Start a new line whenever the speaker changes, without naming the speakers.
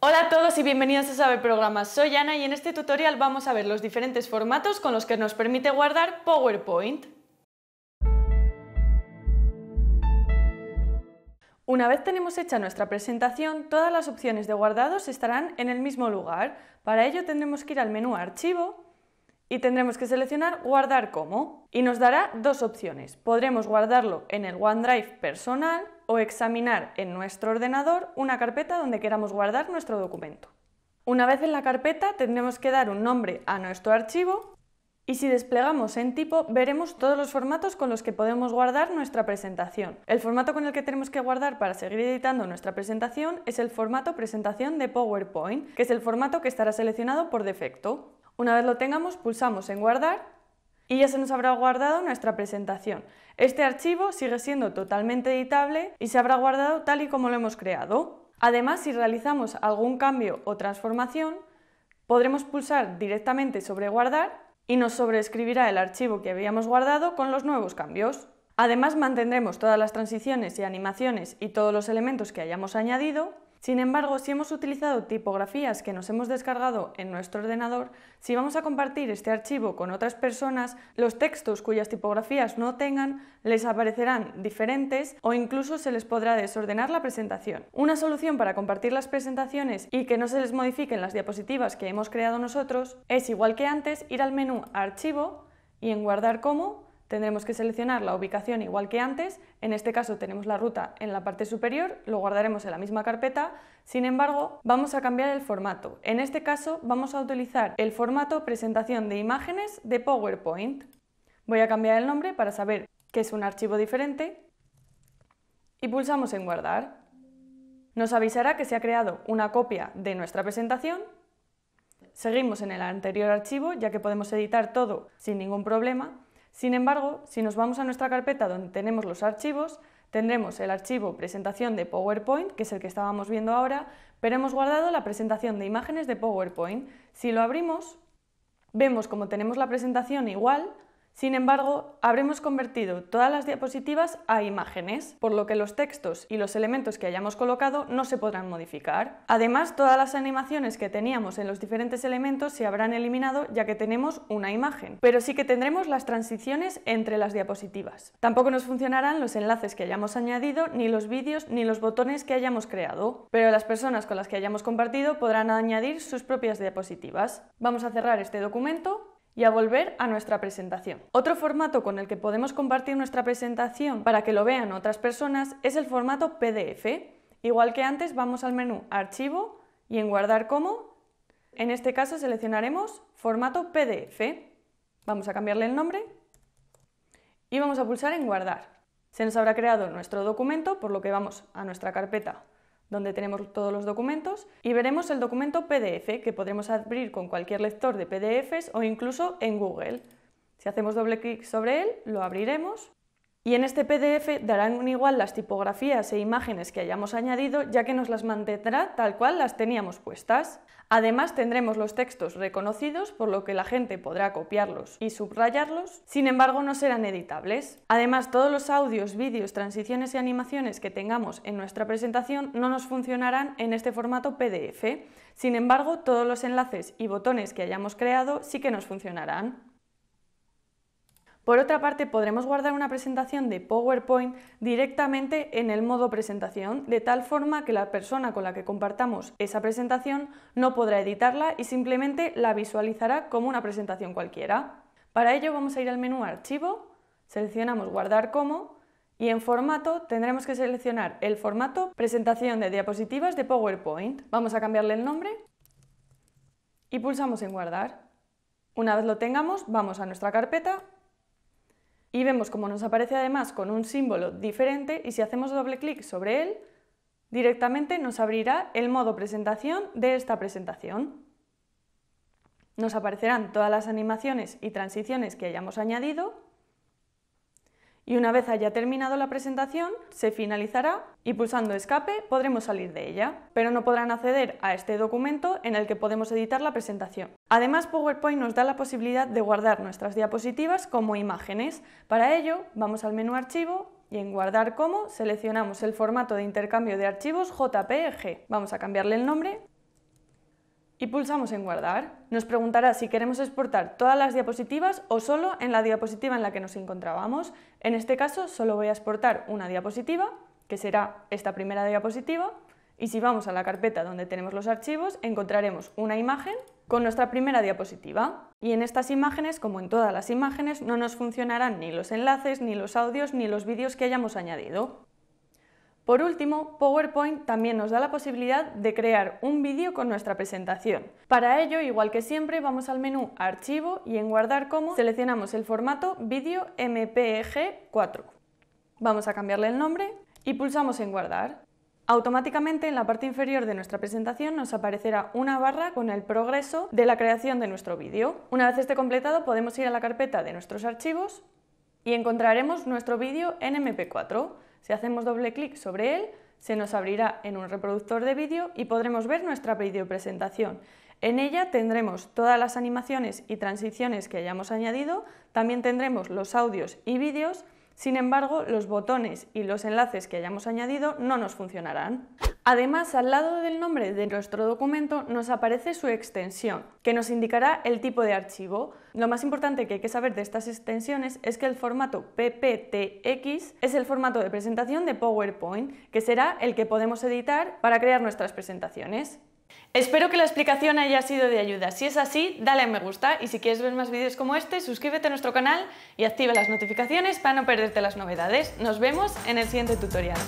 Hola a todos y bienvenidos a Sabe Programas. Soy Ana y en este tutorial vamos a ver los diferentes formatos con los que nos permite guardar PowerPoint. Una vez tenemos hecha nuestra presentación, todas las opciones de guardados estarán en el mismo lugar. Para ello tendremos que ir al menú Archivo y tendremos que seleccionar Guardar como y nos dará dos opciones. Podremos guardarlo en el OneDrive personal o examinar en nuestro ordenador una carpeta donde queramos guardar nuestro documento. Una vez en la carpeta tendremos que dar un nombre a nuestro archivo y si desplegamos en tipo veremos todos los formatos con los que podemos guardar nuestra presentación. El formato con el que tenemos que guardar para seguir editando nuestra presentación es el formato presentación de PowerPoint, que es el formato que estará seleccionado por defecto. Una vez lo tengamos pulsamos en guardar y ya se nos habrá guardado nuestra presentación. Este archivo sigue siendo totalmente editable y se habrá guardado tal y como lo hemos creado. Además, si realizamos algún cambio o transformación, podremos pulsar directamente sobre Guardar y nos sobreescribirá el archivo que habíamos guardado con los nuevos cambios. Además, mantendremos todas las transiciones y animaciones y todos los elementos que hayamos añadido sin embargo, si hemos utilizado tipografías que nos hemos descargado en nuestro ordenador, si vamos a compartir este archivo con otras personas, los textos cuyas tipografías no tengan les aparecerán diferentes o incluso se les podrá desordenar la presentación. Una solución para compartir las presentaciones y que no se les modifiquen las diapositivas que hemos creado nosotros es, igual que antes, ir al menú Archivo y en Guardar como Tendremos que seleccionar la ubicación igual que antes, en este caso tenemos la ruta en la parte superior, lo guardaremos en la misma carpeta, sin embargo vamos a cambiar el formato. En este caso vamos a utilizar el formato presentación de imágenes de PowerPoint. Voy a cambiar el nombre para saber que es un archivo diferente y pulsamos en guardar. Nos avisará que se ha creado una copia de nuestra presentación. Seguimos en el anterior archivo ya que podemos editar todo sin ningún problema sin embargo, si nos vamos a nuestra carpeta donde tenemos los archivos, tendremos el archivo presentación de PowerPoint, que es el que estábamos viendo ahora, pero hemos guardado la presentación de imágenes de PowerPoint. Si lo abrimos, vemos como tenemos la presentación igual, sin embargo, habremos convertido todas las diapositivas a imágenes, por lo que los textos y los elementos que hayamos colocado no se podrán modificar. Además, todas las animaciones que teníamos en los diferentes elementos se habrán eliminado ya que tenemos una imagen, pero sí que tendremos las transiciones entre las diapositivas. Tampoco nos funcionarán los enlaces que hayamos añadido, ni los vídeos, ni los botones que hayamos creado, pero las personas con las que hayamos compartido podrán añadir sus propias diapositivas. Vamos a cerrar este documento y a volver a nuestra presentación. Otro formato con el que podemos compartir nuestra presentación para que lo vean otras personas es el formato PDF. Igual que antes, vamos al menú Archivo y en Guardar como. En este caso seleccionaremos formato PDF. Vamos a cambiarle el nombre y vamos a pulsar en Guardar. Se nos habrá creado nuestro documento, por lo que vamos a nuestra carpeta donde tenemos todos los documentos, y veremos el documento PDF que podremos abrir con cualquier lector de PDFs o incluso en Google. Si hacemos doble clic sobre él, lo abriremos y en este PDF darán igual las tipografías e imágenes que hayamos añadido, ya que nos las mantendrá tal cual las teníamos puestas. Además tendremos los textos reconocidos, por lo que la gente podrá copiarlos y subrayarlos, sin embargo no serán editables. Además todos los audios, vídeos, transiciones y animaciones que tengamos en nuestra presentación no nos funcionarán en este formato PDF, sin embargo todos los enlaces y botones que hayamos creado sí que nos funcionarán. Por otra parte, podremos guardar una presentación de PowerPoint directamente en el modo presentación, de tal forma que la persona con la que compartamos esa presentación no podrá editarla y simplemente la visualizará como una presentación cualquiera. Para ello vamos a ir al menú Archivo, seleccionamos Guardar como y en formato tendremos que seleccionar el formato Presentación de diapositivas de PowerPoint. Vamos a cambiarle el nombre y pulsamos en Guardar. Una vez lo tengamos, vamos a nuestra carpeta y vemos como nos aparece además con un símbolo diferente y si hacemos doble clic sobre él, directamente nos abrirá el modo presentación de esta presentación. Nos aparecerán todas las animaciones y transiciones que hayamos añadido y una vez haya terminado la presentación, se finalizará y pulsando escape podremos salir de ella, pero no podrán acceder a este documento en el que podemos editar la presentación. Además, PowerPoint nos da la posibilidad de guardar nuestras diapositivas como imágenes. Para ello, vamos al menú Archivo y en Guardar como seleccionamos el formato de intercambio de archivos JPG. Vamos a cambiarle el nombre y pulsamos en guardar. Nos preguntará si queremos exportar todas las diapositivas o solo en la diapositiva en la que nos encontrábamos. En este caso solo voy a exportar una diapositiva, que será esta primera diapositiva, y si vamos a la carpeta donde tenemos los archivos, encontraremos una imagen con nuestra primera diapositiva. Y en estas imágenes, como en todas las imágenes, no nos funcionarán ni los enlaces, ni los audios, ni los vídeos que hayamos añadido. Por último, PowerPoint también nos da la posibilidad de crear un vídeo con nuestra presentación. Para ello, igual que siempre, vamos al menú Archivo y en Guardar como seleccionamos el formato Vídeo mpg 4. Vamos a cambiarle el nombre y pulsamos en Guardar. Automáticamente en la parte inferior de nuestra presentación nos aparecerá una barra con el progreso de la creación de nuestro vídeo. Una vez esté completado podemos ir a la carpeta de nuestros archivos y encontraremos nuestro vídeo en MP4. Si hacemos doble clic sobre él, se nos abrirá en un reproductor de vídeo y podremos ver nuestra videopresentación. En ella tendremos todas las animaciones y transiciones que hayamos añadido, también tendremos los audios y vídeos, sin embargo los botones y los enlaces que hayamos añadido no nos funcionarán. Además, al lado del nombre de nuestro documento nos aparece su extensión, que nos indicará el tipo de archivo. Lo más importante que hay que saber de estas extensiones es que el formato PPTX es el formato de presentación de PowerPoint, que será el que podemos editar para crear nuestras presentaciones. Espero que la explicación haya sido de ayuda. Si es así, dale a me gusta y si quieres ver más vídeos como este, suscríbete a nuestro canal y activa las notificaciones para no perderte las novedades. Nos vemos en el siguiente tutorial.